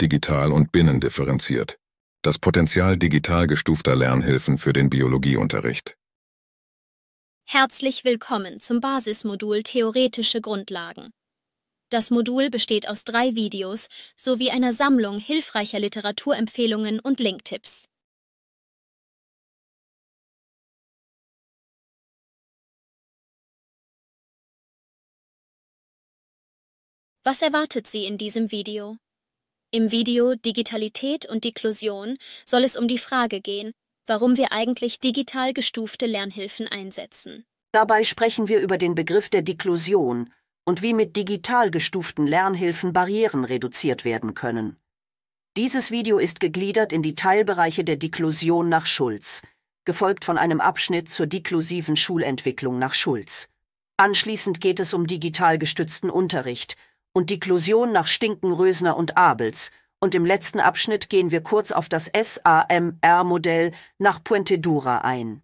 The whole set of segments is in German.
digital und binnendifferenziert. Das Potenzial digital gestufter Lernhilfen für den Biologieunterricht. Herzlich willkommen zum Basismodul Theoretische Grundlagen. Das Modul besteht aus drei Videos sowie einer Sammlung hilfreicher Literaturempfehlungen und Linktipps. Was erwartet Sie in diesem Video? Im Video Digitalität und Diklusion soll es um die Frage gehen, warum wir eigentlich digital gestufte Lernhilfen einsetzen. Dabei sprechen wir über den Begriff der Diklusion und wie mit digital gestuften Lernhilfen Barrieren reduziert werden können. Dieses Video ist gegliedert in die Teilbereiche der Diklusion nach Schulz, gefolgt von einem Abschnitt zur diklusiven Schulentwicklung nach Schulz. Anschließend geht es um digital gestützten Unterricht und die Diklusion nach Stinken, Rösner und Abels. Und im letzten Abschnitt gehen wir kurz auf das SAMR-Modell nach Puente Dura ein.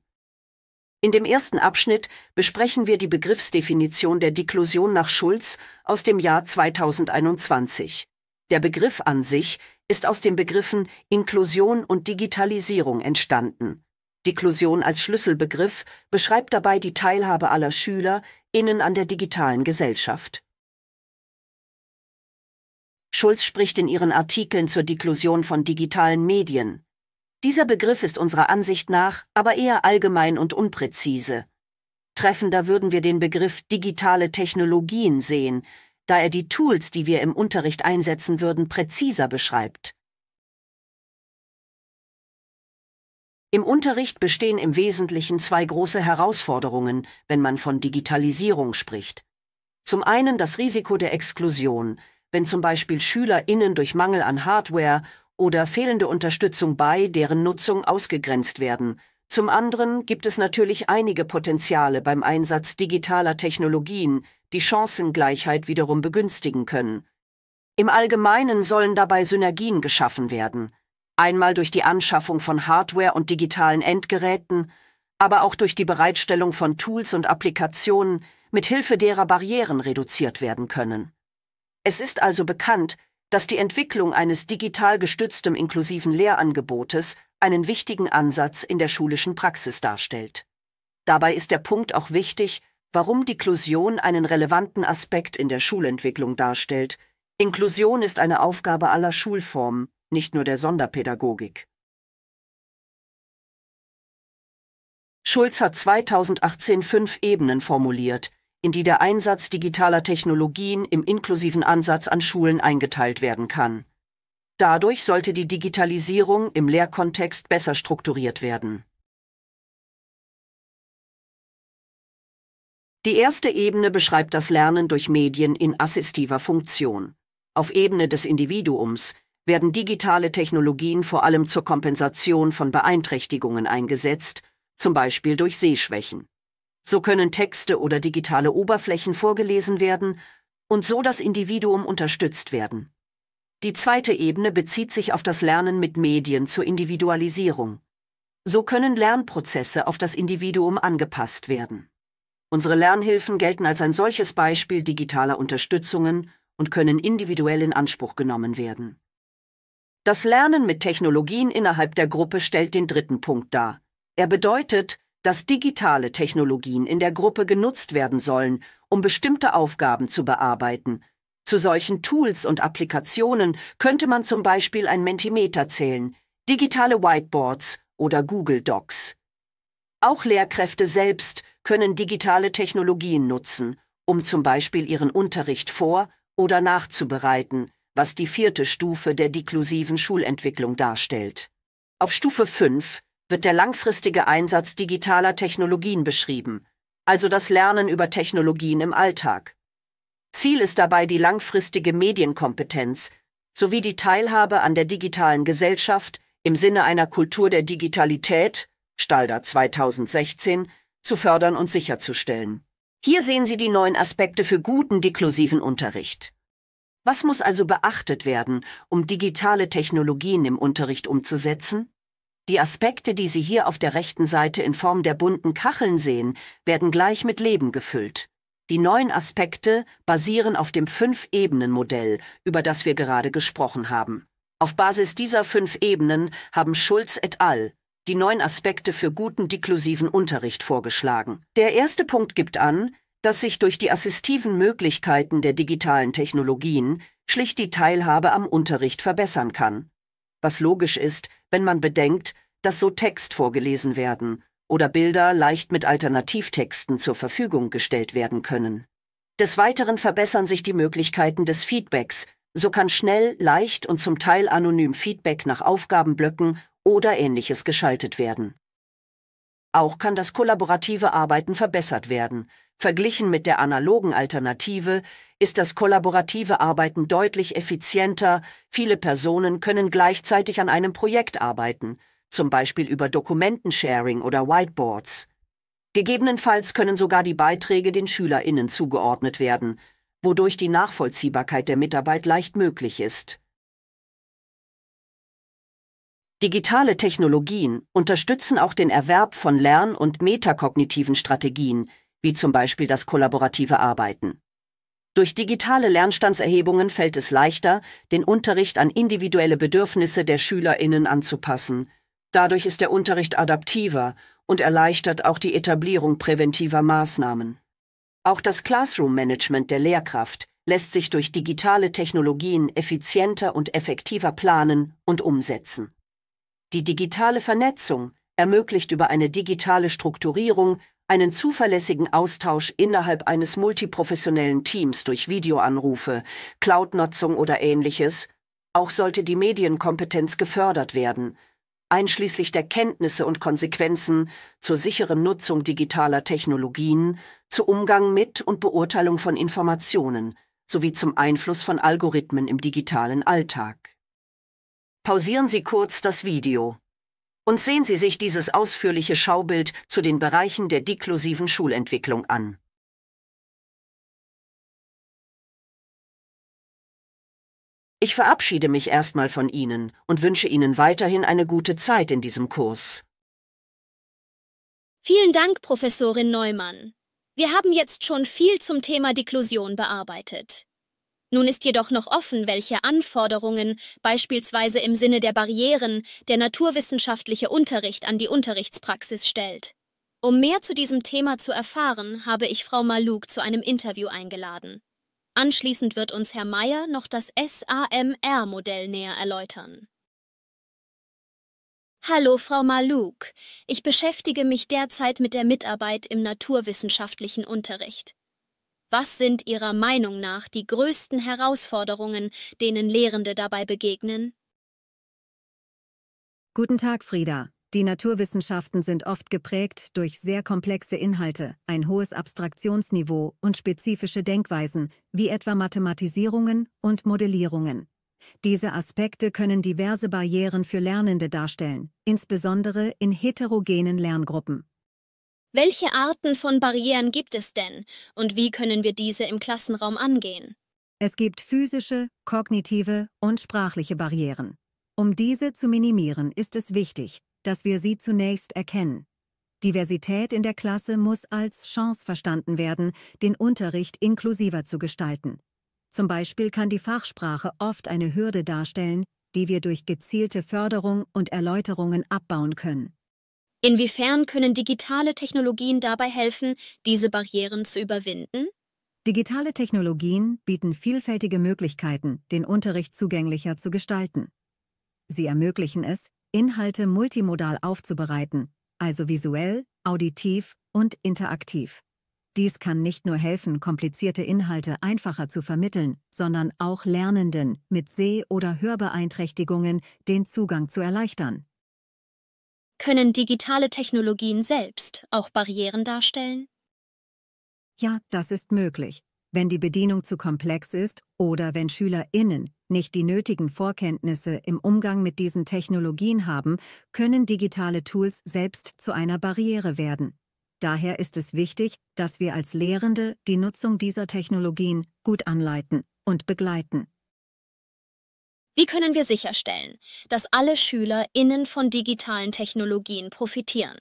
In dem ersten Abschnitt besprechen wir die Begriffsdefinition der Diklusion nach Schulz aus dem Jahr 2021. Der Begriff an sich ist aus den Begriffen Inklusion und Digitalisierung entstanden. Diklusion als Schlüsselbegriff beschreibt dabei die Teilhabe aller Schüler innen an der digitalen Gesellschaft. Schulz spricht in ihren Artikeln zur Diklusion von digitalen Medien. Dieser Begriff ist unserer Ansicht nach aber eher allgemein und unpräzise. Treffender würden wir den Begriff digitale Technologien sehen, da er die Tools, die wir im Unterricht einsetzen würden, präziser beschreibt. Im Unterricht bestehen im Wesentlichen zwei große Herausforderungen, wenn man von Digitalisierung spricht. Zum einen das Risiko der Exklusion, wenn zum Beispiel SchülerInnen durch Mangel an Hardware oder fehlende Unterstützung bei deren Nutzung ausgegrenzt werden. Zum anderen gibt es natürlich einige Potenziale beim Einsatz digitaler Technologien, die Chancengleichheit wiederum begünstigen können. Im Allgemeinen sollen dabei Synergien geschaffen werden, einmal durch die Anschaffung von Hardware und digitalen Endgeräten, aber auch durch die Bereitstellung von Tools und Applikationen, mit Hilfe derer Barrieren reduziert werden können. Es ist also bekannt, dass die Entwicklung eines digital gestützten inklusiven Lehrangebotes einen wichtigen Ansatz in der schulischen Praxis darstellt. Dabei ist der Punkt auch wichtig, warum die Inklusion einen relevanten Aspekt in der Schulentwicklung darstellt. Inklusion ist eine Aufgabe aller Schulformen, nicht nur der Sonderpädagogik. Schulz hat 2018 fünf Ebenen formuliert, in die der Einsatz digitaler Technologien im inklusiven Ansatz an Schulen eingeteilt werden kann. Dadurch sollte die Digitalisierung im Lehrkontext besser strukturiert werden. Die erste Ebene beschreibt das Lernen durch Medien in assistiver Funktion. Auf Ebene des Individuums werden digitale Technologien vor allem zur Kompensation von Beeinträchtigungen eingesetzt, zum Beispiel durch Sehschwächen. So können Texte oder digitale Oberflächen vorgelesen werden und so das Individuum unterstützt werden. Die zweite Ebene bezieht sich auf das Lernen mit Medien zur Individualisierung. So können Lernprozesse auf das Individuum angepasst werden. Unsere Lernhilfen gelten als ein solches Beispiel digitaler Unterstützungen und können individuell in Anspruch genommen werden. Das Lernen mit Technologien innerhalb der Gruppe stellt den dritten Punkt dar. Er bedeutet, dass digitale Technologien in der Gruppe genutzt werden sollen, um bestimmte Aufgaben zu bearbeiten. Zu solchen Tools und Applikationen könnte man zum Beispiel ein Mentimeter zählen, digitale Whiteboards oder Google Docs. Auch Lehrkräfte selbst können digitale Technologien nutzen, um zum Beispiel ihren Unterricht vor- oder nachzubereiten, was die vierte Stufe der diklusiven Schulentwicklung darstellt. Auf Stufe 5 wird der langfristige Einsatz digitaler Technologien beschrieben, also das Lernen über Technologien im Alltag. Ziel ist dabei die langfristige Medienkompetenz sowie die Teilhabe an der digitalen Gesellschaft im Sinne einer Kultur der Digitalität, Stalder 2016, zu fördern und sicherzustellen. Hier sehen Sie die neuen Aspekte für guten deklusiven Unterricht. Was muss also beachtet werden, um digitale Technologien im Unterricht umzusetzen? Die Aspekte, die Sie hier auf der rechten Seite in Form der bunten Kacheln sehen, werden gleich mit Leben gefüllt. Die neuen Aspekte basieren auf dem Fünf-Ebenen-Modell, über das wir gerade gesprochen haben. Auf Basis dieser fünf Ebenen haben Schulz et al. die neuen Aspekte für guten deklusiven Unterricht vorgeschlagen. Der erste Punkt gibt an, dass sich durch die assistiven Möglichkeiten der digitalen Technologien schlicht die Teilhabe am Unterricht verbessern kann was logisch ist, wenn man bedenkt, dass so Text vorgelesen werden oder Bilder leicht mit Alternativtexten zur Verfügung gestellt werden können. Des Weiteren verbessern sich die Möglichkeiten des Feedbacks, so kann schnell, leicht und zum Teil anonym Feedback nach Aufgabenblöcken oder ähnliches geschaltet werden. Auch kann das kollaborative Arbeiten verbessert werden, verglichen mit der analogen Alternative, ist das kollaborative Arbeiten deutlich effizienter, viele Personen können gleichzeitig an einem Projekt arbeiten, zum Beispiel über Dokumentensharing oder Whiteboards. Gegebenenfalls können sogar die Beiträge den Schülerinnen zugeordnet werden, wodurch die Nachvollziehbarkeit der Mitarbeit leicht möglich ist. Digitale Technologien unterstützen auch den Erwerb von Lern- und metakognitiven Strategien, wie zum Beispiel das kollaborative Arbeiten. Durch digitale Lernstandserhebungen fällt es leichter, den Unterricht an individuelle Bedürfnisse der Schülerinnen anzupassen. Dadurch ist der Unterricht adaptiver und erleichtert auch die Etablierung präventiver Maßnahmen. Auch das Classroom-Management der Lehrkraft lässt sich durch digitale Technologien effizienter und effektiver planen und umsetzen. Die digitale Vernetzung ermöglicht über eine digitale Strukturierung einen zuverlässigen Austausch innerhalb eines multiprofessionellen Teams durch Videoanrufe, Cloud-Nutzung oder ähnliches, auch sollte die Medienkompetenz gefördert werden, einschließlich der Kenntnisse und Konsequenzen zur sicheren Nutzung digitaler Technologien, zu Umgang mit und Beurteilung von Informationen sowie zum Einfluss von Algorithmen im digitalen Alltag. Pausieren Sie kurz das Video und sehen Sie sich dieses ausführliche Schaubild zu den Bereichen der diklusiven Schulentwicklung an. Ich verabschiede mich erstmal von Ihnen und wünsche Ihnen weiterhin eine gute Zeit in diesem Kurs. Vielen Dank, Professorin Neumann. Wir haben jetzt schon viel zum Thema Diklusion bearbeitet. Nun ist jedoch noch offen, welche Anforderungen beispielsweise im Sinne der Barrieren der naturwissenschaftliche Unterricht an die Unterrichtspraxis stellt. Um mehr zu diesem Thema zu erfahren, habe ich Frau Malouk zu einem Interview eingeladen. Anschließend wird uns Herr Mayer noch das SAMR-Modell näher erläutern. Hallo, Frau Malouk. Ich beschäftige mich derzeit mit der Mitarbeit im naturwissenschaftlichen Unterricht. Was sind Ihrer Meinung nach die größten Herausforderungen, denen Lehrende dabei begegnen? Guten Tag, Frieda. Die Naturwissenschaften sind oft geprägt durch sehr komplexe Inhalte, ein hohes Abstraktionsniveau und spezifische Denkweisen, wie etwa Mathematisierungen und Modellierungen. Diese Aspekte können diverse Barrieren für Lernende darstellen, insbesondere in heterogenen Lerngruppen. Welche Arten von Barrieren gibt es denn und wie können wir diese im Klassenraum angehen? Es gibt physische, kognitive und sprachliche Barrieren. Um diese zu minimieren, ist es wichtig, dass wir sie zunächst erkennen. Diversität in der Klasse muss als Chance verstanden werden, den Unterricht inklusiver zu gestalten. Zum Beispiel kann die Fachsprache oft eine Hürde darstellen, die wir durch gezielte Förderung und Erläuterungen abbauen können. Inwiefern können digitale Technologien dabei helfen, diese Barrieren zu überwinden? Digitale Technologien bieten vielfältige Möglichkeiten, den Unterricht zugänglicher zu gestalten. Sie ermöglichen es, Inhalte multimodal aufzubereiten, also visuell, auditiv und interaktiv. Dies kann nicht nur helfen, komplizierte Inhalte einfacher zu vermitteln, sondern auch Lernenden mit Seh- oder Hörbeeinträchtigungen den Zugang zu erleichtern. Können digitale Technologien selbst auch Barrieren darstellen? Ja, das ist möglich, wenn die Bedienung zu komplex ist oder wenn Schülerinnen nicht die nötigen Vorkenntnisse im Umgang mit diesen Technologien haben, können digitale Tools selbst zu einer Barriere werden. Daher ist es wichtig, dass wir als Lehrende die Nutzung dieser Technologien gut anleiten und begleiten. Wie können wir sicherstellen, dass alle Schüler innen von digitalen Technologien profitieren?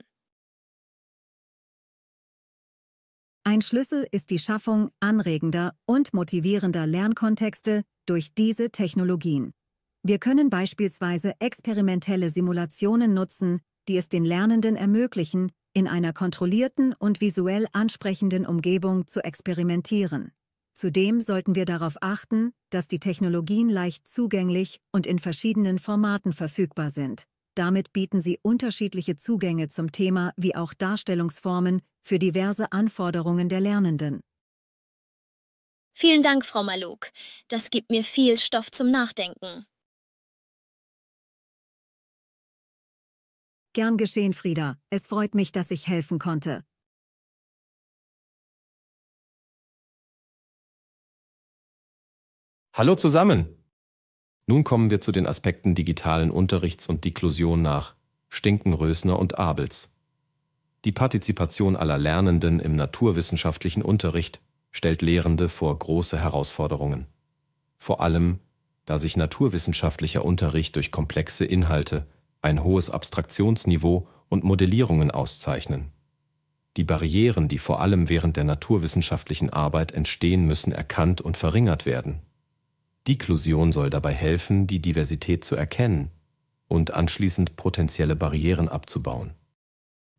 Ein Schlüssel ist die Schaffung anregender und motivierender Lernkontexte durch diese Technologien. Wir können beispielsweise experimentelle Simulationen nutzen, die es den Lernenden ermöglichen, in einer kontrollierten und visuell ansprechenden Umgebung zu experimentieren. Zudem sollten wir darauf achten, dass die Technologien leicht zugänglich und in verschiedenen Formaten verfügbar sind. Damit bieten sie unterschiedliche Zugänge zum Thema wie auch Darstellungsformen für diverse Anforderungen der Lernenden. Vielen Dank, Frau Maluk. Das gibt mir viel Stoff zum Nachdenken. Gern geschehen, Frieda. Es freut mich, dass ich helfen konnte. Hallo zusammen! Nun kommen wir zu den Aspekten digitalen Unterrichts und Diklusion nach Stinken, Rösner und Abels. Die Partizipation aller Lernenden im naturwissenschaftlichen Unterricht stellt Lehrende vor große Herausforderungen. Vor allem, da sich naturwissenschaftlicher Unterricht durch komplexe Inhalte, ein hohes Abstraktionsniveau und Modellierungen auszeichnen. Die Barrieren, die vor allem während der naturwissenschaftlichen Arbeit entstehen müssen, erkannt und verringert werden. Diklusion soll dabei helfen, die Diversität zu erkennen und anschließend potenzielle Barrieren abzubauen.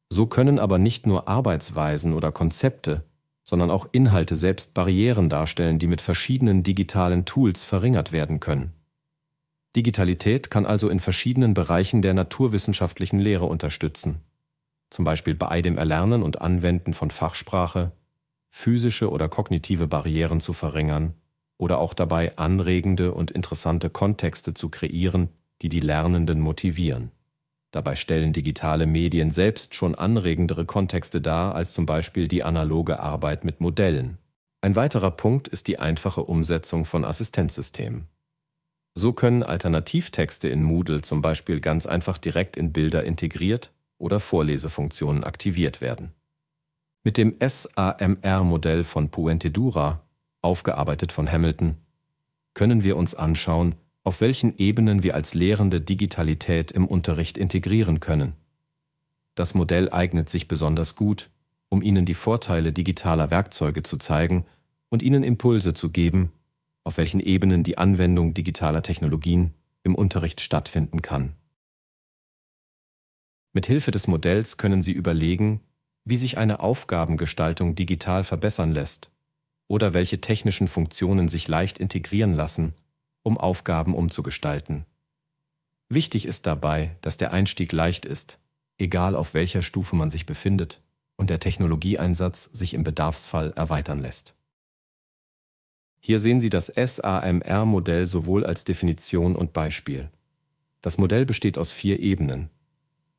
So können aber nicht nur Arbeitsweisen oder Konzepte, sondern auch Inhalte selbst Barrieren darstellen, die mit verschiedenen digitalen Tools verringert werden können. Digitalität kann also in verschiedenen Bereichen der naturwissenschaftlichen Lehre unterstützen, zum Beispiel bei dem Erlernen und Anwenden von Fachsprache, physische oder kognitive Barrieren zu verringern oder auch dabei anregende und interessante Kontexte zu kreieren, die die Lernenden motivieren. Dabei stellen digitale Medien selbst schon anregendere Kontexte dar als zum Beispiel die analoge Arbeit mit Modellen. Ein weiterer Punkt ist die einfache Umsetzung von Assistenzsystemen. So können Alternativtexte in Moodle zum Beispiel ganz einfach direkt in Bilder integriert oder Vorlesefunktionen aktiviert werden. Mit dem SAMR-Modell von Puente Dura aufgearbeitet von Hamilton, können wir uns anschauen, auf welchen Ebenen wir als Lehrende Digitalität im Unterricht integrieren können. Das Modell eignet sich besonders gut, um Ihnen die Vorteile digitaler Werkzeuge zu zeigen und Ihnen Impulse zu geben, auf welchen Ebenen die Anwendung digitaler Technologien im Unterricht stattfinden kann. Mit Hilfe des Modells können Sie überlegen, wie sich eine Aufgabengestaltung digital verbessern lässt oder welche technischen Funktionen sich leicht integrieren lassen, um Aufgaben umzugestalten. Wichtig ist dabei, dass der Einstieg leicht ist, egal auf welcher Stufe man sich befindet, und der Technologieeinsatz sich im Bedarfsfall erweitern lässt. Hier sehen Sie das SAMR-Modell sowohl als Definition und Beispiel. Das Modell besteht aus vier Ebenen.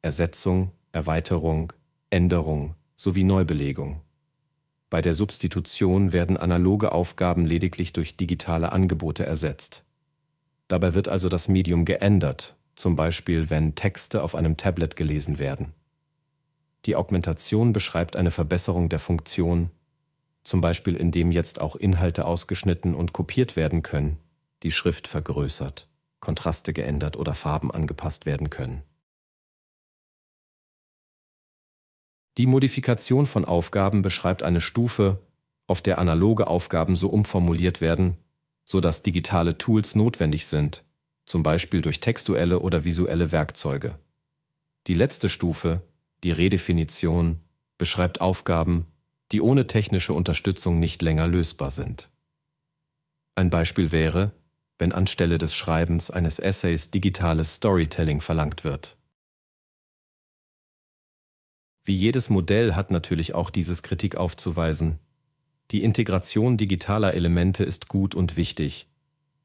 Ersetzung, Erweiterung, Änderung sowie Neubelegung. Bei der Substitution werden analoge Aufgaben lediglich durch digitale Angebote ersetzt. Dabei wird also das Medium geändert, zum Beispiel wenn Texte auf einem Tablet gelesen werden. Die Augmentation beschreibt eine Verbesserung der Funktion, zum Beispiel indem jetzt auch Inhalte ausgeschnitten und kopiert werden können, die Schrift vergrößert, Kontraste geändert oder Farben angepasst werden können. Die Modifikation von Aufgaben beschreibt eine Stufe, auf der analoge Aufgaben so umformuliert werden, sodass digitale Tools notwendig sind, zum Beispiel durch textuelle oder visuelle Werkzeuge. Die letzte Stufe, die Redefinition, beschreibt Aufgaben, die ohne technische Unterstützung nicht länger lösbar sind. Ein Beispiel wäre, wenn anstelle des Schreibens eines Essays digitales Storytelling verlangt wird. Wie jedes Modell hat natürlich auch dieses Kritik aufzuweisen. Die Integration digitaler Elemente ist gut und wichtig.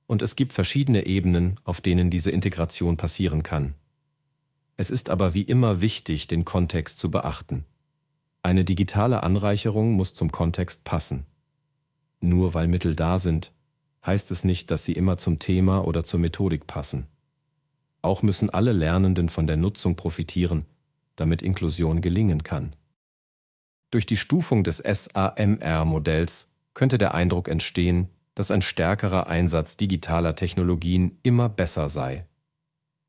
Und es gibt verschiedene Ebenen, auf denen diese Integration passieren kann. Es ist aber wie immer wichtig, den Kontext zu beachten. Eine digitale Anreicherung muss zum Kontext passen. Nur weil Mittel da sind, heißt es nicht, dass sie immer zum Thema oder zur Methodik passen. Auch müssen alle Lernenden von der Nutzung profitieren, damit Inklusion gelingen kann. Durch die Stufung des SAMR-Modells könnte der Eindruck entstehen, dass ein stärkerer Einsatz digitaler Technologien immer besser sei.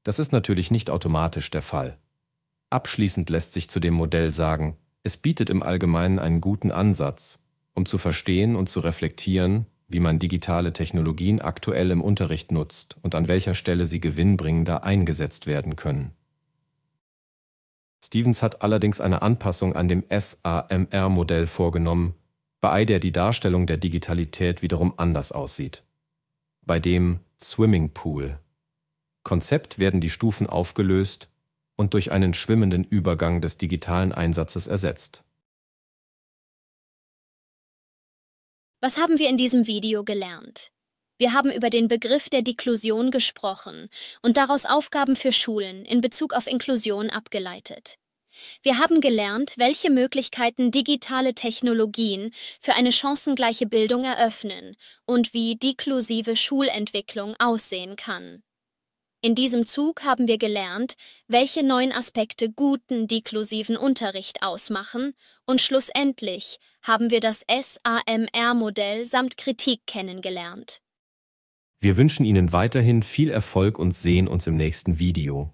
Das ist natürlich nicht automatisch der Fall. Abschließend lässt sich zu dem Modell sagen, es bietet im Allgemeinen einen guten Ansatz, um zu verstehen und zu reflektieren, wie man digitale Technologien aktuell im Unterricht nutzt und an welcher Stelle sie gewinnbringender eingesetzt werden können. Stevens hat allerdings eine Anpassung an dem SAMR-Modell vorgenommen, bei der die Darstellung der Digitalität wiederum anders aussieht. Bei dem Swimming Pool Konzept werden die Stufen aufgelöst und durch einen schwimmenden Übergang des digitalen Einsatzes ersetzt. Was haben wir in diesem Video gelernt? Wir haben über den Begriff der Diklusion gesprochen und daraus Aufgaben für Schulen in Bezug auf Inklusion abgeleitet. Wir haben gelernt, welche Möglichkeiten digitale Technologien für eine chancengleiche Bildung eröffnen und wie deklusive Schulentwicklung aussehen kann. In diesem Zug haben wir gelernt, welche neuen Aspekte guten deklusiven Unterricht ausmachen und schlussendlich haben wir das SAMR-Modell samt Kritik kennengelernt. Wir wünschen Ihnen weiterhin viel Erfolg und sehen uns im nächsten Video.